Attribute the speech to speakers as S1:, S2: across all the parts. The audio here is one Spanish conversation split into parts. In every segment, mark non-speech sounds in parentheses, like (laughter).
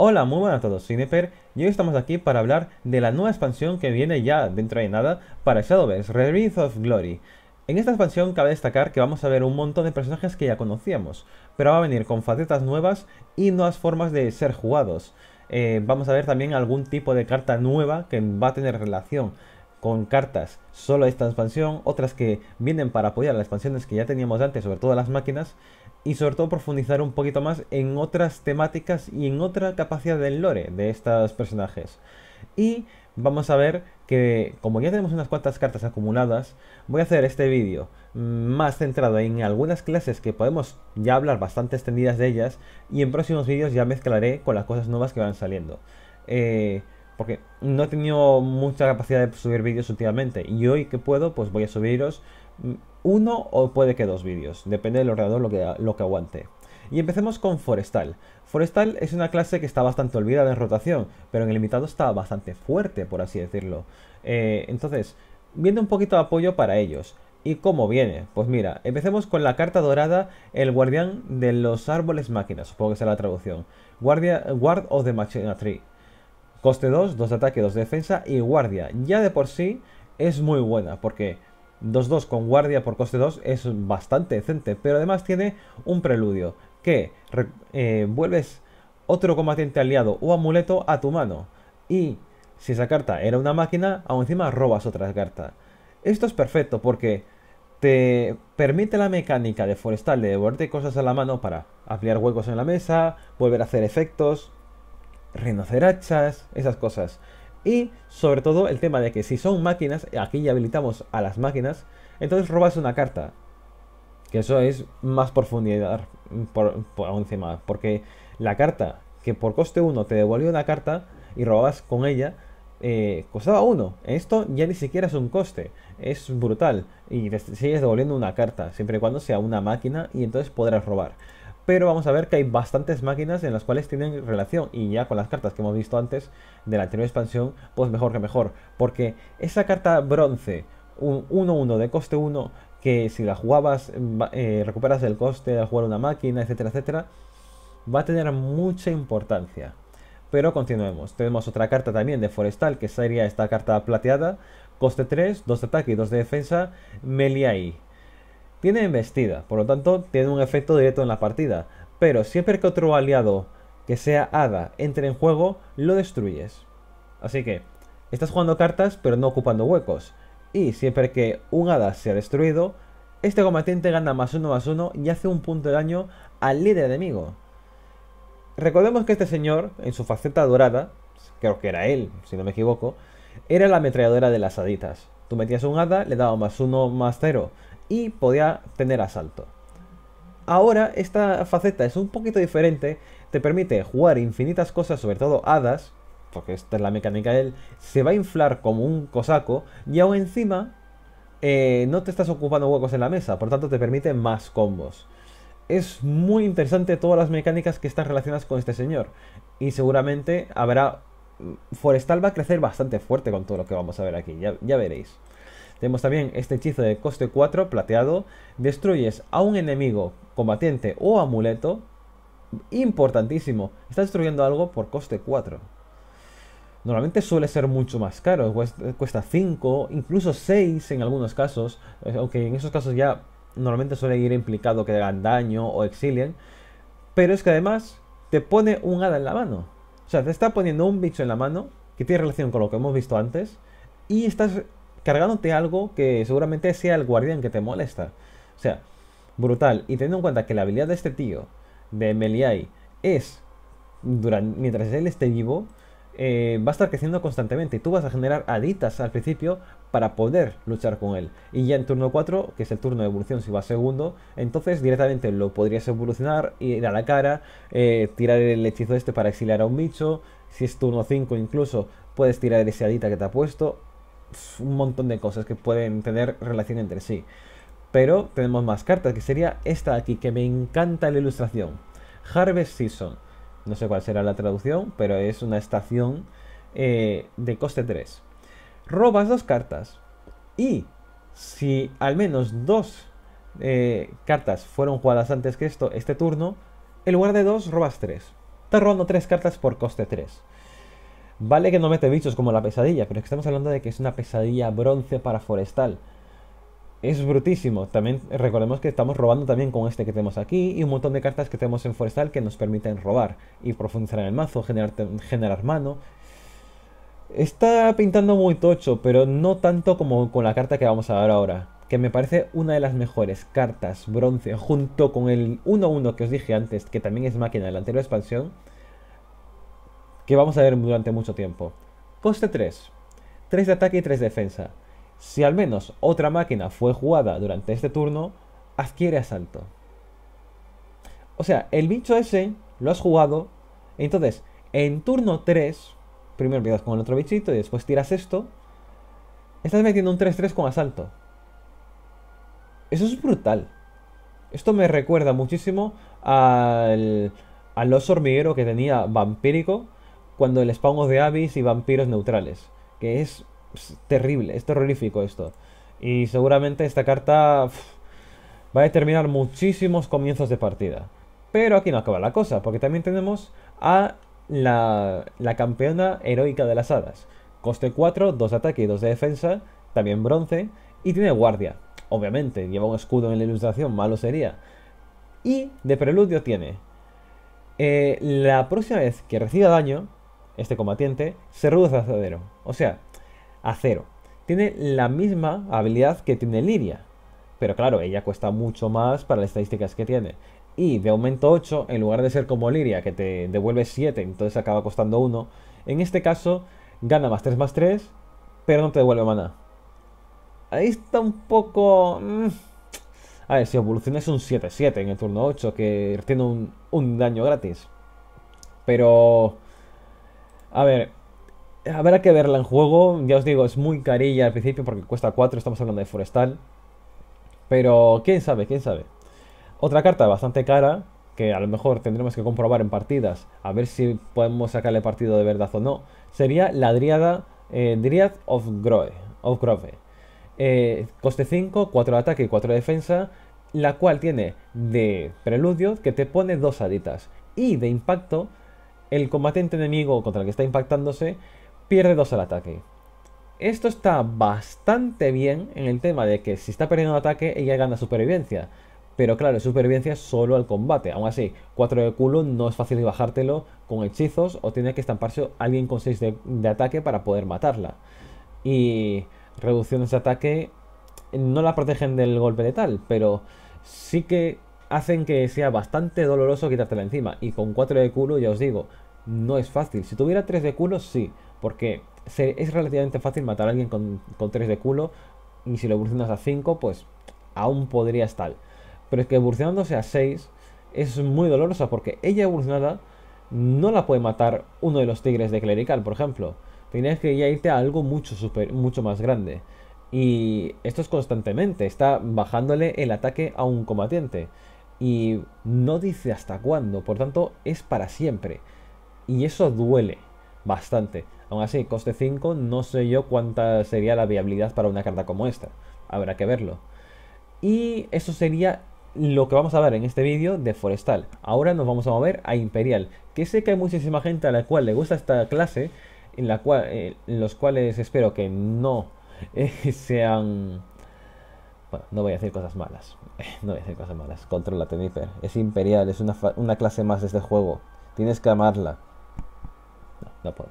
S1: Hola, muy buenas a todos, soy y hoy estamos aquí para hablar de la nueva expansión que viene ya dentro de nada para Shadowverse, Rebirth of Glory. En esta expansión cabe destacar que vamos a ver un montón de personajes que ya conocíamos, pero va a venir con facetas nuevas y nuevas formas de ser jugados. Eh, vamos a ver también algún tipo de carta nueva que va a tener relación con cartas solo de esta expansión, otras que vienen para apoyar las expansiones que ya teníamos antes, sobre todo las máquinas, y sobre todo profundizar un poquito más en otras temáticas y en otra capacidad del lore de estos personajes. Y vamos a ver que como ya tenemos unas cuantas cartas acumuladas, voy a hacer este vídeo más centrado en algunas clases que podemos ya hablar bastante extendidas de ellas y en próximos vídeos ya mezclaré con las cosas nuevas que van saliendo. Eh, porque no he tenido mucha capacidad de subir vídeos últimamente y hoy que puedo pues voy a subiros uno o puede que dos vídeos, depende del ordenador lo que, lo que aguante. Y empecemos con Forestal. Forestal es una clase que está bastante olvidada en rotación, pero en el limitado está bastante fuerte, por así decirlo. Eh, entonces, viene un poquito de apoyo para ellos. ¿Y cómo viene? Pues mira, empecemos con la carta dorada, el guardián de los árboles máquinas, supongo que será la traducción. Guardia, guard of the Machina Tree. Coste 2, 2 de ataque, 2 de defensa y guardia. Ya de por sí es muy buena, porque 2-2 con guardia por coste 2 es bastante decente, pero además tiene un preludio que eh, vuelves otro combatiente aliado o amuleto a tu mano y si esa carta era una máquina, aún encima robas otra carta. Esto es perfecto porque te permite la mecánica de forestal de devolverte cosas a la mano para ampliar huecos en la mesa, volver a hacer efectos, hachas esas cosas. Y sobre todo el tema de que si son máquinas, aquí ya habilitamos a las máquinas, entonces robas una carta. Que eso es más profundidad por, encima. Porque la carta que por coste 1 te devolvió una carta y robabas con ella, eh, costaba 1. Esto ya ni siquiera es un coste. Es brutal. Y te sigues devolviendo una carta, siempre y cuando sea una máquina y entonces podrás robar pero vamos a ver que hay bastantes máquinas en las cuales tienen relación y ya con las cartas que hemos visto antes de la anterior expansión, pues mejor que mejor, porque esa carta bronce, un 1-1 de coste 1, que si la jugabas eh, recuperas el coste al jugar una máquina, etcétera, etcétera, va a tener mucha importancia. Pero continuemos, tenemos otra carta también de forestal, que sería esta carta plateada, coste 3, 2 de ataque y 2 de defensa, Meliai tiene embestida, por lo tanto tiene un efecto directo en la partida, pero siempre que otro aliado que sea hada entre en juego, lo destruyes. Así que, estás jugando cartas pero no ocupando huecos, y siempre que un hada sea destruido, este combatiente gana más uno más uno y hace un punto de daño al líder enemigo. Recordemos que este señor, en su faceta dorada, creo que era él, si no me equivoco, era la ametralladora de las haditas. Tú metías un hada, le daba más uno más cero y podía tener asalto. Ahora esta faceta es un poquito diferente, te permite jugar infinitas cosas, sobre todo hadas, porque esta es la mecánica de él, se va a inflar como un cosaco y aún encima eh, no te estás ocupando huecos en la mesa, por tanto te permite más combos. Es muy interesante todas las mecánicas que están relacionadas con este señor y seguramente habrá... Mm, Forestal va a crecer bastante fuerte con todo lo que vamos a ver aquí, ya veréis. Tenemos también este hechizo de coste 4, plateado. Destruyes a un enemigo, combatiente o amuleto. Importantísimo. Está destruyendo algo por coste 4. Normalmente suele ser mucho más caro. Cuesta 5, incluso 6 en algunos casos. Eh, aunque en esos casos ya normalmente suele ir implicado que hagan daño o exilien. Pero es que además te pone un hada en la mano. O sea, te está poniendo un bicho en la mano que tiene relación con lo que hemos visto antes. Y estás cargándote algo que seguramente sea el guardián que te molesta. O sea, brutal. Y teniendo en cuenta que la habilidad de este tío, de Meliai, es, durante, mientras él esté vivo, eh, va a estar creciendo constantemente y tú vas a generar aditas al principio para poder luchar con él. Y ya en turno 4, que es el turno de evolución si va segundo, entonces directamente lo podrías evolucionar, ir a la cara, eh, tirar el hechizo este para exiliar a un bicho, si es turno 5 incluso puedes tirar ese adita que te ha puesto, un montón de cosas que pueden tener relación entre sí. Pero tenemos más cartas, que sería esta de aquí, que me encanta la ilustración. Harvest Season. No sé cuál será la traducción, pero es una estación eh, de coste 3. Robas dos cartas. Y si al menos dos eh, cartas fueron jugadas antes que esto, este turno, en lugar de dos, robas tres. Estás robando tres cartas por coste 3. Vale que no mete bichos como la pesadilla, pero es que estamos hablando de que es una pesadilla bronce para forestal. Es brutísimo. También recordemos que estamos robando también con este que tenemos aquí y un montón de cartas que tenemos en forestal que nos permiten robar y profundizar en el mazo, generar, generar mano. Está pintando muy tocho, pero no tanto como con la carta que vamos a ver ahora. Que me parece una de las mejores cartas bronce junto con el 1-1 que os dije antes, que también es máquina de la anterior expansión que vamos a ver durante mucho tiempo. Coste 3. 3 de ataque y 3 de defensa. Si al menos otra máquina fue jugada durante este turno, adquiere asalto. O sea, el bicho ese lo has jugado. Entonces, en turno 3, primero miras con el otro bichito y después tiras esto. Estás metiendo un 3-3 con asalto. Eso es brutal. Esto me recuerda muchísimo al, al oso hormiguero que tenía vampírico cuando el spawn de avis Abyss y vampiros neutrales. Que es terrible, es terrorífico esto. Y seguramente esta carta va a determinar muchísimos comienzos de partida. Pero aquí no acaba la cosa, porque también tenemos a la, la campeona heroica de las hadas. Coste 4, 2 de ataque y 2 de defensa, también bronce, y tiene guardia. Obviamente, lleva un escudo en la ilustración, malo sería. Y de preludio tiene. Eh, la próxima vez que reciba daño, este combatiente, se reduce a cero. O sea, a cero. Tiene la misma habilidad que tiene Liria. Pero claro, ella cuesta mucho más para las estadísticas que tiene. Y de aumento 8, en lugar de ser como Liria, que te devuelve 7, entonces acaba costando 1. En este caso, gana más 3 más 3, pero no te devuelve mana. Ahí está un poco... Mm. A ver, si evoluciona es un 7-7 en el turno 8, que tiene un, un daño gratis. Pero a ver, habrá que verla en juego. Ya os digo, es muy carilla al principio porque cuesta 4, estamos hablando de Forestal. Pero quién sabe, quién sabe. Otra carta bastante cara, que a lo mejor tendremos que comprobar en partidas, a ver si podemos sacarle partido de verdad o no, sería la Driada, eh, of Grove. Of eh, Grove. coste 5, 4 de ataque y 4 de defensa, la cual tiene de preludio que te pone dos haditas y de impacto el combatiente enemigo contra el que está impactándose pierde 2 al ataque. Esto está bastante bien en el tema de que si está perdiendo ataque, ella gana supervivencia. Pero claro, supervivencia solo al combate. Aún así, 4 de culo no es fácil bajártelo con hechizos o tiene que estamparse alguien con 6 de, de ataque para poder matarla. Y reducciones de ataque no la protegen del golpe letal, pero sí que hacen que sea bastante doloroso quitártela encima. Y con 4 de culo, ya os digo, no es fácil. Si tuviera 3 de culo, sí, porque es relativamente fácil matar a alguien con, con 3 de culo. Y si lo evolucionas a 5, pues aún podría estar. Pero es que evolucionándose a 6 es muy dolorosa porque ella evolucionada no la puede matar uno de los tigres de clerical, por ejemplo. tienes que irte a algo mucho, mucho más grande. Y esto es constantemente, está bajándole el ataque a un combatiente y no dice hasta cuándo, por tanto es para siempre. Y eso duele bastante. Aún así, coste 5, no sé yo cuánta sería la viabilidad para una carta como esta. Habrá que verlo. Y eso sería lo que vamos a ver en este vídeo de Forestal. Ahora nos vamos a mover a Imperial, que sé que hay muchísima gente a la cual le gusta esta clase, en, la cual, eh, los cuales espero que no (laughs) eh, sean bueno, no voy a decir cosas malas. (laughs) no voy a decir cosas malas. Controla, tenifer. Es imperial, es una, clase más de este juego. Tienes que amarla. No, no puedo.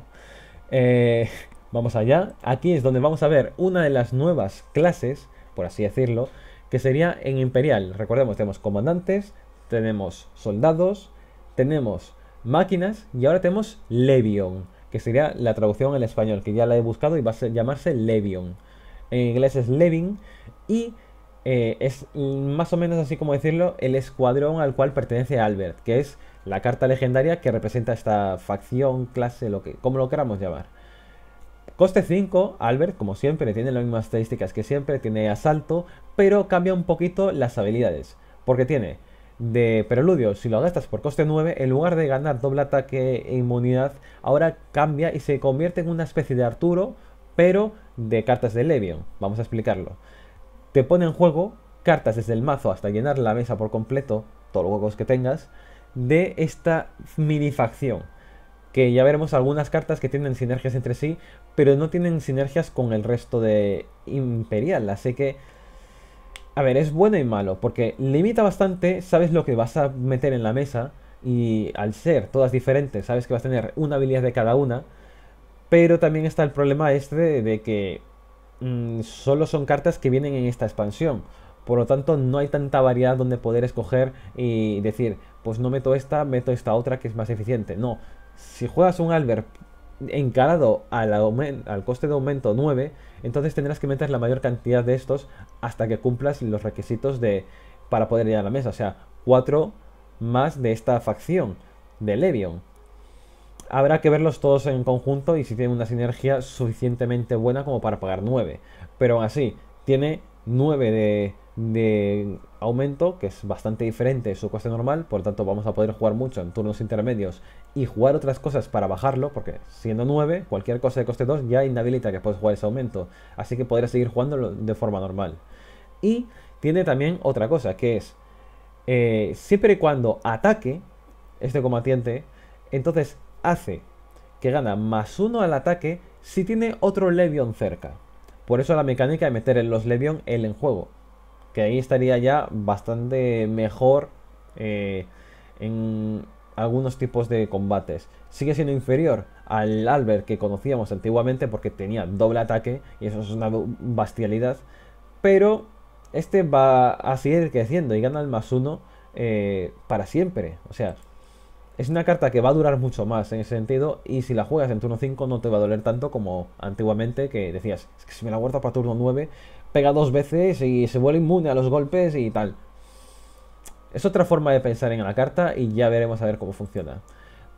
S1: Eh, (laughs) vamos allá. Aquí es donde vamos a ver una de las nuevas clases, por así decirlo, que sería en imperial. Recordemos, tenemos comandantes, tenemos soldados, tenemos máquinas y ahora tenemos Levion, que sería la traducción en español, que ya la he buscado y va a llamarse Levion. En inglés es Levin y eh, es más o menos así como decirlo, el escuadrón al cual pertenece Albert, que es la carta legendaria que representa esta facción, clase, lo que, como lo queramos llamar. Coste 5, Albert, como siempre, tiene las mismas estadísticas que siempre, tiene asalto, pero cambia un poquito las habilidades, porque tiene de preludio, si lo gastas por coste 9, en lugar de ganar doble ataque e inmunidad, ahora cambia y se convierte en una especie de Arturo, pero de cartas de Levion, vamos a explicarlo te pone en juego cartas desde el mazo hasta llenar la mesa por completo, todos los juegos que tengas, de esta mini facción. Que ya veremos algunas cartas que tienen sinergias entre sí, pero no tienen sinergias con el resto de Imperial. Así que, a ver, es bueno y malo, porque limita bastante, sabes lo que vas a meter en la mesa, y al ser todas diferentes, sabes que vas a tener una habilidad de cada una, pero también está el problema este de que Mm, solo son cartas que vienen en esta expansión. Por lo tanto, no hay tanta variedad donde poder escoger y decir, pues no meto esta, meto esta otra que es más eficiente. No, si juegas un Albert encarado al, al coste de aumento 9, entonces tendrás que meter la mayor cantidad de estos hasta que cumplas los requisitos de para poder llegar a la mesa. O sea, 4 más de esta facción de Levion habrá que verlos todos en conjunto y si tienen una sinergia suficientemente buena como para pagar 9. Pero así, tiene 9 de, de aumento, que es bastante diferente de su coste normal, por lo tanto vamos a poder jugar mucho en turnos intermedios y jugar otras cosas para bajarlo, porque siendo 9, cualquier cosa de coste 2 ya inhabilita que puedes jugar ese aumento, así que podrás seguir jugándolo de forma normal. Y tiene también otra cosa, que es, eh, siempre y cuando ataque este combatiente, entonces hace que gana más uno al ataque si tiene otro Levion cerca. Por eso la mecánica de meter en los Levion el en juego. Que ahí estaría ya bastante mejor eh, en algunos tipos de combates. Sigue siendo inferior al Albert que conocíamos antiguamente porque tenía doble ataque y eso es una bastialidad Pero este va a seguir creciendo y gana el más uno eh, para siempre. O sea, es una carta que va a durar mucho más en ese sentido y si la juegas en turno 5 no te va a doler tanto como antiguamente que decías, es que si me la guardo para turno 9, pega dos veces y se vuelve inmune a los golpes y tal. Es otra forma de pensar en la carta y ya veremos a ver cómo funciona.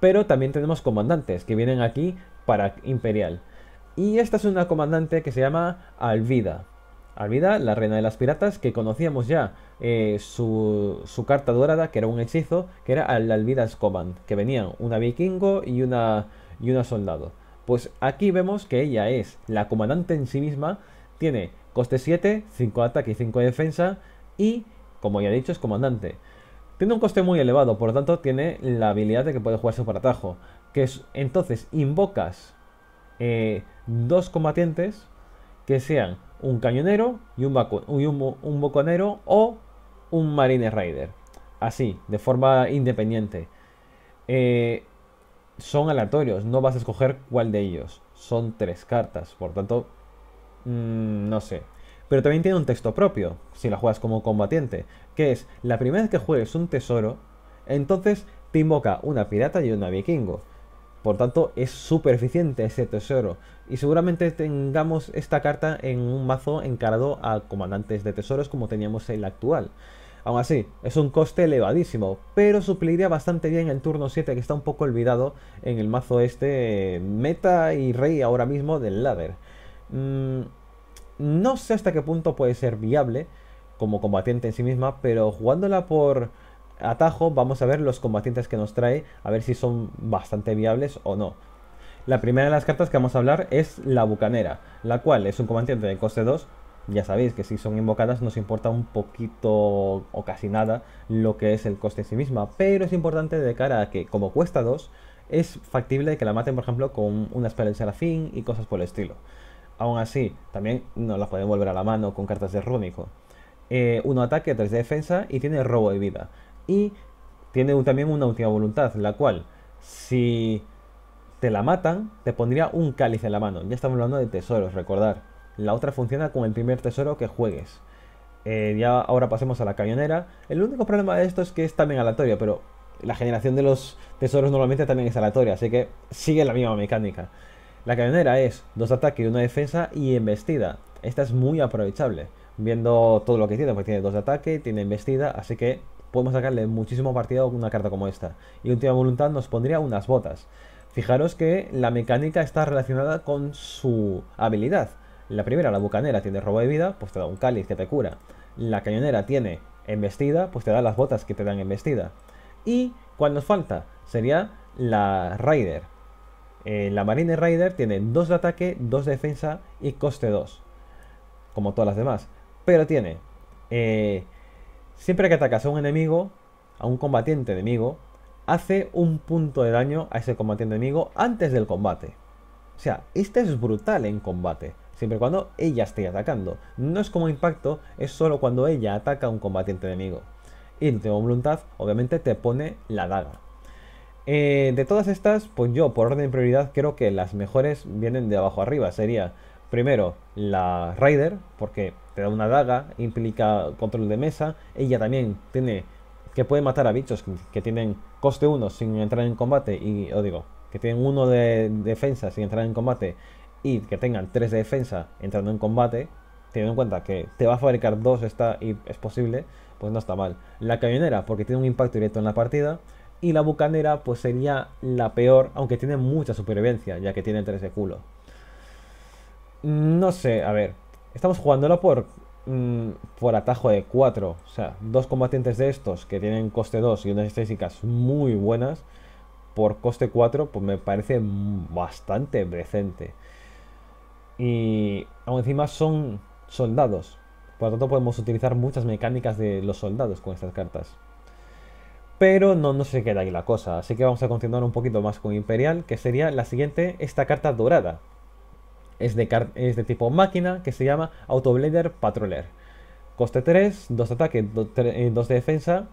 S1: Pero también tenemos comandantes que vienen aquí para Imperial. Y esta es una comandante que se llama Alvida. Alvida, la reina de las piratas, que conocíamos ya eh, su, carta dorada, que era un hechizo, que era la Command, que venían una vikingo y una, y una soldado. Pues aquí vemos que ella es la comandante en sí misma, tiene coste 7, 5 ataque y 5 defensa, y, como ya he dicho, es comandante. Tiene un coste muy elevado, por lo tanto tiene la habilidad de que puede jugarse su atajo. Que es, entonces invocas eh, dos combatientes que sean un cañonero y un, un, un boconero o un marine raider. Así, de forma independiente. Eh, son aleatorios, no vas a escoger cuál de ellos. Son tres cartas, por tanto, mm, no sé. Pero también tiene un texto propio, si la juegas como combatiente, que es, la primera vez que juegues un tesoro, entonces te invoca una pirata y una vikingo. Por tanto, es súper eficiente ese tesoro. Y seguramente tengamos esta carta en un mazo encarado a comandantes de tesoros como teníamos el actual. Aún así, es un coste elevadísimo, pero supliría bastante bien el turno 7 que está un poco olvidado en el mazo este eh, meta y rey ahora mismo del ladder. Mm, no sé hasta qué punto puede ser viable como combatiente en sí misma, pero jugándola por atajo vamos a ver los combatientes que nos trae, a ver si son bastante viables o no. La primera de las cartas que vamos a hablar es la Bucanera, la cual es un combatiente de coste 2. Ya sabéis que si son invocadas nos importa un poquito o casi nada lo que es el coste en sí misma, pero es importante de cara a que como cuesta 2 es factible que la maten por ejemplo con una espera de serafín y cosas por el estilo. Aún así, también nos la pueden volver a la mano con cartas de rúnico. Eh, uno ataque, 3 de defensa y tiene robo de vida. Y tiene también una última voluntad, la cual, si te la matan, te pondría un cáliz en la mano. Ya estamos hablando de tesoros, recordar. La otra funciona con el primer tesoro que juegues. Eh, ya ahora pasemos a la cañonera. El único problema de esto es que es también aleatorio pero la generación de los tesoros normalmente también es aleatoria, así que sigue la misma mecánica. La cañonera es dos ataques y una defensa y embestida. Esta es muy aprovechable, viendo todo lo que tiene, porque tiene dos ataques, tiene embestida, así que podemos sacarle muchísimo partido a una carta como esta. Y última voluntad nos pondría unas botas. Fijaros que la mecánica está relacionada con su habilidad. La primera, la bucanera, tiene robo de vida, pues te da un cáliz que te cura. La cañonera tiene embestida, pues te da las botas que te dan embestida. ¿Y cuál nos falta? Sería la rider. Eh, la Marine rider tiene 2 de ataque, 2 de defensa y coste 2. Como todas las demás. Pero tiene eh, Siempre que atacas a un enemigo, a un combatiente enemigo, hace un punto de daño a ese combatiente enemigo antes del combate. O sea, este es brutal en combate, siempre y cuando ella esté atacando. No es como impacto, es solo cuando ella ataca a un combatiente enemigo. Y el último voluntad, obviamente te pone la daga. Eh, de todas estas, pues yo por orden de prioridad creo que las mejores vienen de abajo arriba. Sería primero la Raider, porque te da una daga, implica control de mesa, ella también tiene que puede matar a bichos que, tienen coste 1 sin entrar en combate, y os digo, que tienen 1 de defensa sin entrar en combate y que tengan 3 de defensa entrando en combate, teniendo en cuenta que te va a fabricar 2 está y es posible, pues no está mal. La cañonera, porque tiene un impacto directo en la partida, y la bucanera pues sería la peor, aunque tiene mucha supervivencia, ya que tiene 3 de culo. No sé, a ver. Estamos jugándolo por, mm, por atajo de 4. O sea, dos combatientes de estos que tienen coste 2 y unas estadísticas muy buenas. Por coste 4, pues me parece bastante decente. Y aún encima son soldados. Por lo tanto, podemos utilizar muchas mecánicas de los soldados con estas cartas. Pero no, no se queda ahí la cosa. Así que vamos a continuar un poquito más con Imperial, que sería la siguiente, esta carta dorada es de, tipo máquina que se llama Autoblader Patroller. Coste 3, 2 de ataque, 2 eh, de defensa.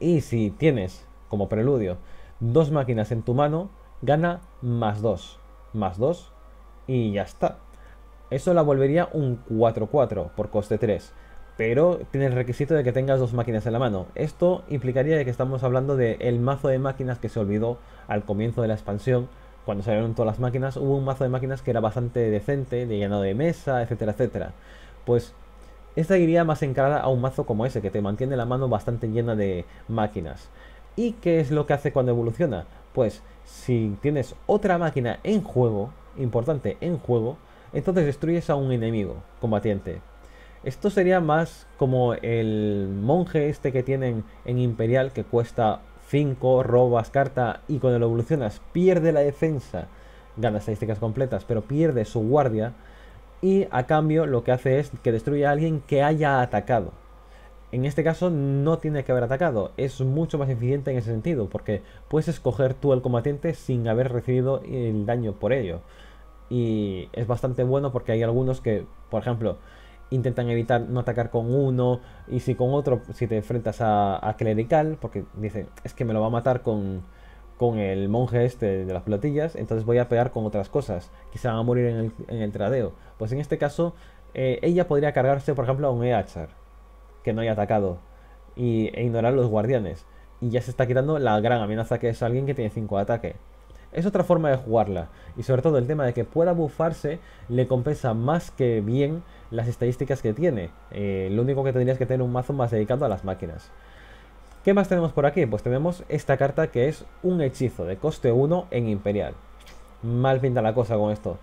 S1: Y si tienes, como preludio, dos máquinas en tu mano, gana más 2. Más 2 y ya está. Eso la volvería un 4-4 por coste 3. Pero tiene el requisito de que tengas dos máquinas en la mano. Esto implicaría que estamos hablando del mazo de máquinas que se olvidó al comienzo de la expansión cuando salieron todas las máquinas, hubo un mazo de máquinas que era bastante decente, de llenado de mesa, etcétera, etcétera. Pues esta iría más encarada a un mazo como ese, que te mantiene la mano bastante llena de máquinas. ¿Y qué es lo que hace cuando evoluciona? Pues si tienes otra máquina en juego, importante en juego, entonces destruyes a un enemigo combatiente. Esto sería más como el monje este que tienen en Imperial que cuesta 5, robas carta y cuando lo evolucionas pierde la defensa, gana estadísticas completas, pero pierde su guardia y a cambio lo que hace es que destruye a alguien que haya atacado. En este caso no tiene que haber atacado, es mucho más eficiente en ese sentido, porque puedes escoger tú al combatiente sin haber recibido el daño por ello. Y es bastante bueno porque hay algunos que, por ejemplo, intentan evitar no atacar con uno. Y si con otro, si te enfrentas a, clerical, porque dicen, es que me lo va a matar con, con el monje este de las platillas, entonces voy a pegar con otras cosas. Quizá van a morir en el, en el tradeo. Pues en este caso, eh, ella podría cargarse, por ejemplo, a un Eachar, que no haya atacado, y, e ignorar los guardianes. Y ya se está quitando la gran amenaza que es alguien que tiene 5 de ataque. Es otra forma de jugarla. Y sobre todo el tema de que pueda bufarse le compensa más que bien las estadísticas que tiene. Eh, lo único que tendrías que tener un mazo más dedicado a las máquinas. ¿Qué más tenemos por aquí? Pues tenemos esta carta que es un hechizo de coste 1 en Imperial. Mal pinta la cosa con esto.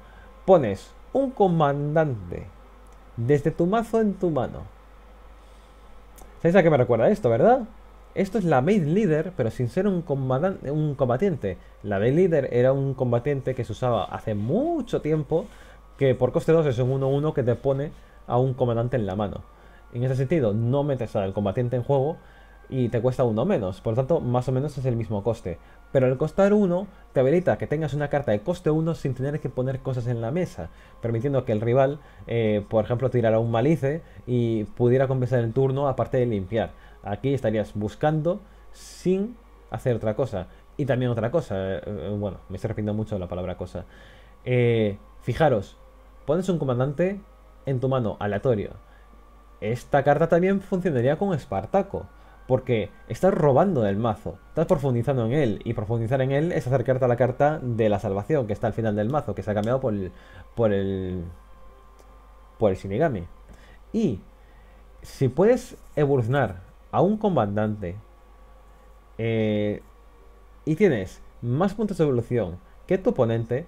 S1: Pones un comandante desde tu mazo en tu mano. ¿Sabéis a qué me recuerda esto, verdad? Esto es la main Leader, pero sin ser un, combatiente. La Maid Leader era un combatiente que se usaba hace mucho tiempo, que por coste 2 es un 1-1 que te pone a un comandante en la mano. En ese sentido, no metes al combatiente en juego y te cuesta uno menos, por lo tanto, más o menos es el mismo coste. Pero al costar 1 te habilita que tengas una carta de coste 1 sin tener que poner cosas en la mesa, permitiendo que el rival, eh, por ejemplo, tirara un malice y pudiera compensar el turno aparte de limpiar. Aquí estarías buscando sin hacer otra cosa. Y también otra cosa, eh, eh, bueno, me estoy mucho la palabra cosa. Eh, fijaros, pones un comandante en tu mano, aleatorio. Esta carta también funcionaría con Espartaco, porque estás robando del mazo, estás profundizando en él, y profundizar en él es acercarte a la carta de la salvación, que está al final del mazo, que se ha cambiado por el, por el, por el Shinigami. Y si puedes evolucionar a un comandante. Eh, y tienes más puntos de evolución que tu oponente.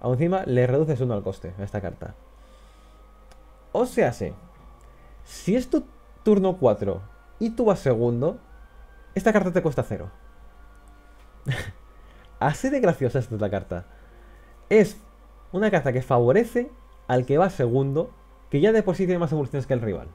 S1: Aún encima le reduces uno al coste a esta carta. O sea, si es tu turno 4 y tú vas segundo, esta carta te cuesta 0. (laughs) Así de graciosa es esta carta. Es una carta que favorece al que va segundo, que ya de por sí tiene más evoluciones que el rival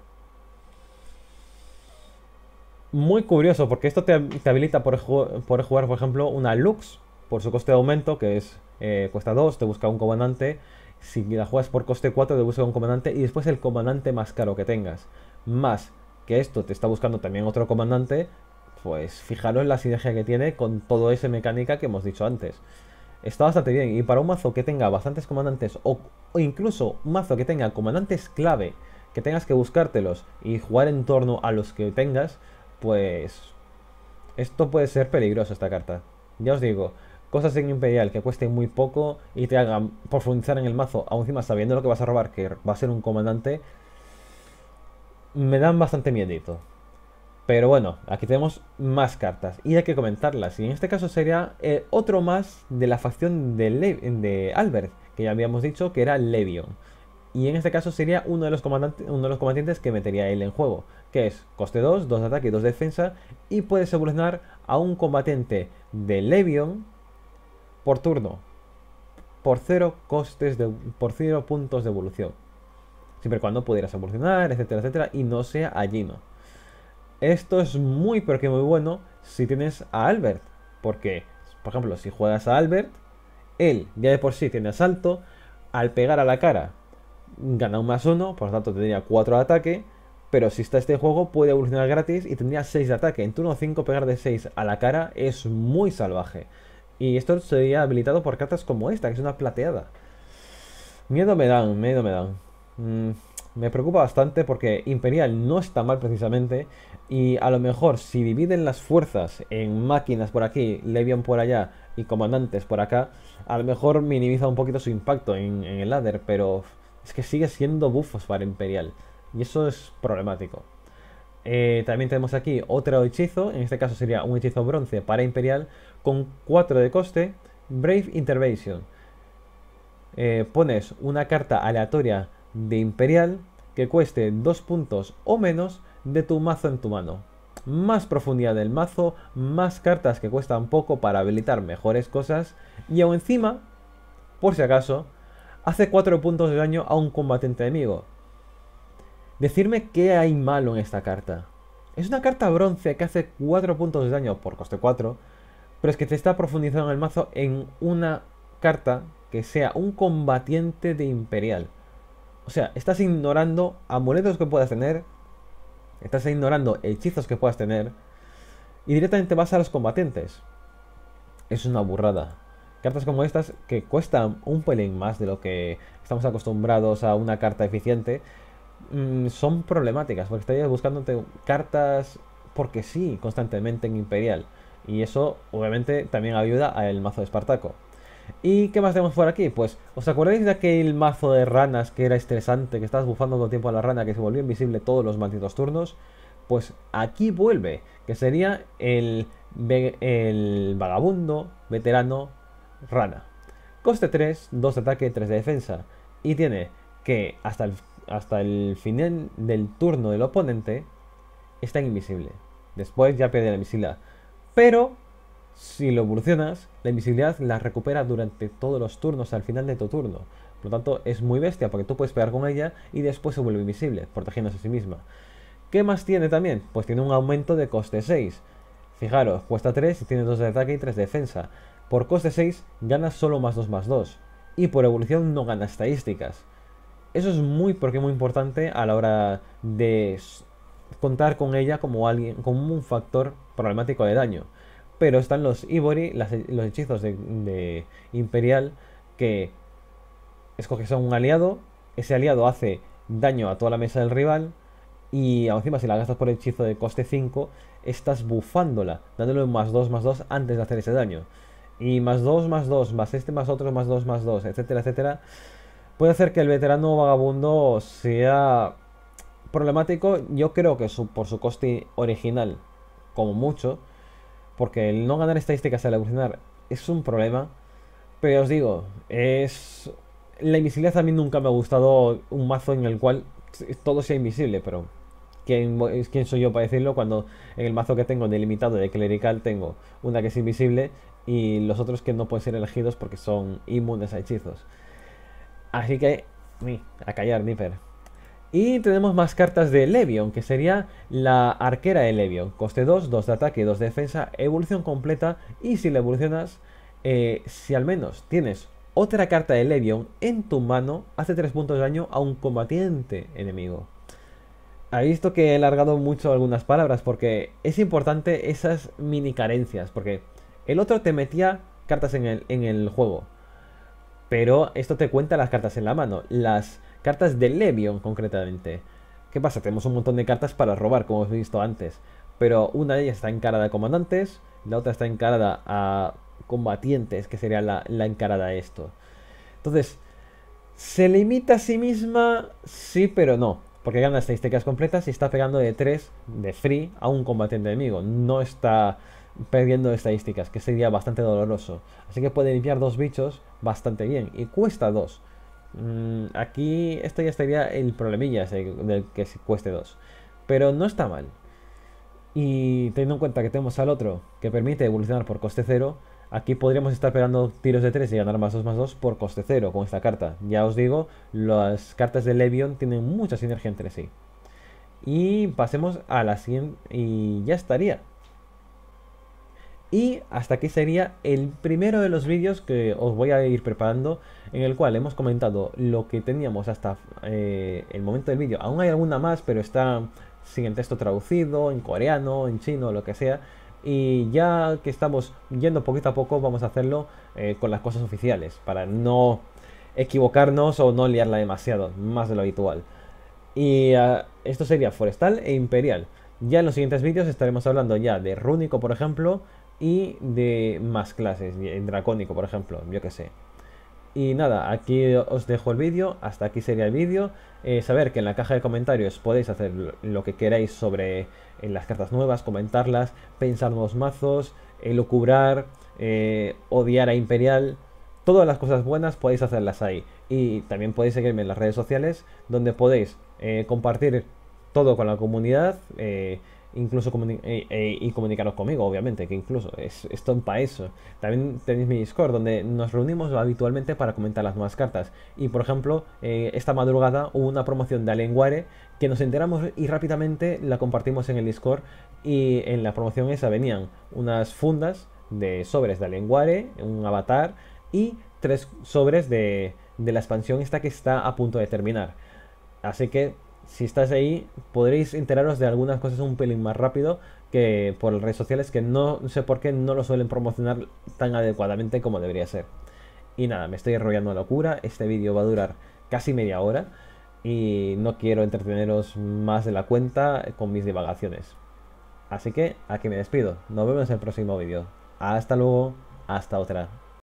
S1: muy curioso, porque esto te, habilita por, por, jugar, por ejemplo, una Lux por su coste de aumento, que es eh, cuesta 2, te busca un comandante. Si la juegas por coste 4, te busca un comandante y después el comandante más caro que tengas. Más que esto te está buscando también otro comandante, pues fijaros la sinergia que tiene con todo ese mecánica que hemos dicho antes. Está bastante bien y para un mazo que tenga bastantes comandantes o, o incluso un mazo que tenga comandantes clave que tengas que buscártelos y jugar en torno a los que tengas, pues esto puede ser peligroso esta carta. Ya os digo, cosas en Imperial que cuesten muy poco y te hagan profundizar en el mazo, aún encima sabiendo lo que vas a robar, que va a ser un comandante, me dan bastante miedito. Pero bueno, aquí tenemos más cartas y hay que comentarlas. Y en este caso sería eh, otro más de la facción de, de Albert, que ya habíamos dicho que era Levion. Y en este caso sería uno de los, comandantes, uno de los combatientes que metería él en juego, que es coste 2, 2 de ataque y 2 de defensa, y puedes evolucionar a un combatiente de Levion por turno, por 0 costes de, por puntos de evolución. Siempre y cuando pudieras evolucionar, etcétera, etcétera, y no sea no Esto es muy pero que muy bueno si tienes a Albert, porque, por ejemplo, si juegas a Albert, él ya de por sí tiene asalto, al pegar a la cara gana un más uno, por lo tanto tendría 4 de ataque. Pero si está este juego, puede evolucionar gratis y tendría 6 de ataque. En turno 5 pegar de 6 a la cara es muy salvaje. Y esto sería habilitado por cartas como esta, que es una plateada. Miedo me dan, miedo me dan. Mm, me preocupa bastante porque Imperial no está mal precisamente. Y a lo mejor si dividen las fuerzas en máquinas por aquí, Levian por allá y comandantes por acá, a lo mejor minimiza un poquito su impacto en, en el ladder, pero es que sigue siendo bufos para Imperial. Y eso es problemático. Eh, también tenemos aquí otro hechizo, en este caso sería un hechizo bronce para Imperial, con 4 de coste, Brave Intervention. Eh, pones una carta aleatoria de Imperial que cueste 2 puntos o menos de tu mazo en tu mano. Más profundidad del mazo, más cartas que cuestan poco para habilitar mejores cosas y aún encima, por si acaso, hace 4 puntos de daño a un combatiente enemigo. Decirme qué hay malo en esta carta. Es una carta bronce que hace 4 puntos de daño por coste 4, pero es que te está profundizando en el mazo en una carta que sea un combatiente de Imperial. O sea, estás ignorando amuletos que puedas tener, estás ignorando hechizos que puedas tener, y directamente vas a los combatientes. Es una burrada. Cartas como estas que cuestan un pelín más de lo que estamos acostumbrados a una carta eficiente mm, son problemáticas porque estarías buscándote cartas porque sí constantemente en Imperial y eso obviamente también ayuda al mazo de Espartaco. ¿Y qué más tenemos por aquí? Pues, ¿os acordáis de aquel mazo de ranas que era estresante, que estabas bufando todo el tiempo a la rana, que se volvió invisible todos los malditos turnos? Pues aquí vuelve, que sería el, el vagabundo veterano rana. Coste 3, 2 de ataque, y 3 de defensa. Y tiene que hasta el, hasta el final del turno del oponente está invisible. Después ya pierde la invisibilidad. Pero si lo evolucionas, la invisibilidad la recupera durante todos los turnos al final de tu turno. Por lo tanto, es muy bestia porque tú puedes pegar con ella y después se vuelve invisible, protegiéndose a sí misma. ¿Qué más tiene también? Pues tiene un aumento de coste 6. Fijaros, cuesta 3 y tiene 2 de ataque y 3 de defensa. Por coste 6 gana solo más 2 más 2. Y por evolución no gana estadísticas. Eso es muy porque muy importante a la hora de contar con ella como, alguien, un factor problemático de daño. Pero están los Ivory, los hechizos de, Imperial, que escoges a un aliado, ese aliado hace daño a toda la mesa del rival, y encima si la gastas por hechizo de coste 5, estás bufándola, dándole más 2 más 2 antes de hacer ese daño y más 2, más dos, más este, más otro, más 2, más 2, etcétera, etcétera, puede hacer que el veterano vagabundo sea problemático, yo creo que por su coste original, como mucho, porque el no ganar estadísticas al evolucionar es un problema, pero os digo, es... La invisibilidad a mí nunca me ha gustado un mazo en el cual todo sea invisible, pero quién soy yo para decirlo cuando en el mazo que tengo delimitado de clerical tengo una que es invisible y los otros que no pueden ser elegidos porque son inmunes a hechizos. Así que, a callar, Nipper. Y tenemos más cartas de Levion, que sería la arquera de Levion. Coste 2, 2 de ataque, 2 de defensa, evolución completa. Y si la evolucionas, eh, si al menos tienes otra carta de Levion en tu mano, hace 3 puntos de daño a un combatiente enemigo. Ha visto que he alargado mucho algunas palabras porque es importante esas mini carencias, porque el otro te metía cartas en el, juego. Pero esto te cuenta las cartas en la mano. Las cartas de Levion concretamente. ¿Qué pasa? Tenemos un montón de cartas para robar, como hemos visto antes. Pero una de ellas está encarada a comandantes. La otra está encarada a combatientes, que sería la, encarada a esto. Entonces, ¿se limita a sí misma? Sí, pero no. Porque gana estadísticas completas y está pegando de 3 de free a un combatiente enemigo. No está perdiendo estadísticas, que sería bastante doloroso. Así que puede limpiar dos bichos bastante bien y cuesta dos. Mm, aquí esto ya estaría el problemilla del que cueste dos. Pero no está mal. Y teniendo en cuenta que tenemos al otro que permite evolucionar por coste cero, aquí podríamos estar pegando tiros de 3 y ganar más 2 más 2 por coste cero con esta carta. Ya os digo, las cartas de Levion tienen mucha sinergia entre sí. Y pasemos a la siguiente y ya estaría. Y hasta aquí sería el primero de los vídeos que os voy a ir preparando en el cual hemos comentado lo que teníamos hasta eh, el momento del vídeo. Aún hay alguna más, pero está sin el texto traducido, en coreano, en chino, lo que sea. Y ya que estamos yendo poquito a poco, vamos a hacerlo eh, con las cosas oficiales, para no equivocarnos o no liarla demasiado, más de lo habitual. Y ah, esto sería forestal e imperial. Ya en los siguientes vídeos estaremos hablando ya de Rúnico, por ejemplo, y de más clases, en dracónico, por ejemplo, yo que sé. Y nada, aquí os dejo el vídeo, hasta aquí sería el vídeo. Eh, saber que en la caja de comentarios podéis hacer lo que queráis sobre eh, las cartas nuevas, comentarlas, pensar nuevos mazos, elucubrar, eh, odiar a Imperial. Todas las cosas buenas podéis hacerlas ahí. Y también podéis seguirme en las redes sociales, donde podéis compartir todo con la comunidad incluso y eh, eh, comunicaros conmigo, obviamente, que incluso es, esto para eso. También tenéis mi Discord, donde nos reunimos habitualmente para comentar las nuevas cartas. Y por ejemplo, eh, esta madrugada hubo una promoción de Alienware que nos enteramos y rápidamente la compartimos en el Discord. Y en la promoción esa venían unas fundas de sobres de Alienware, un avatar y tres sobres de, de la expansión esta que está a punto de terminar. Así que si estás ahí, podréis enteraros de algunas cosas un pelín más rápido que por redes sociales, que no sé por qué no lo suelen promocionar tan adecuadamente como debería ser. Y nada, me estoy enrollando a locura, este vídeo va a durar casi media hora y no quiero entreteneros más de la cuenta con mis divagaciones. Así que aquí me despido, nos vemos en el próximo vídeo. Hasta luego, hasta otra.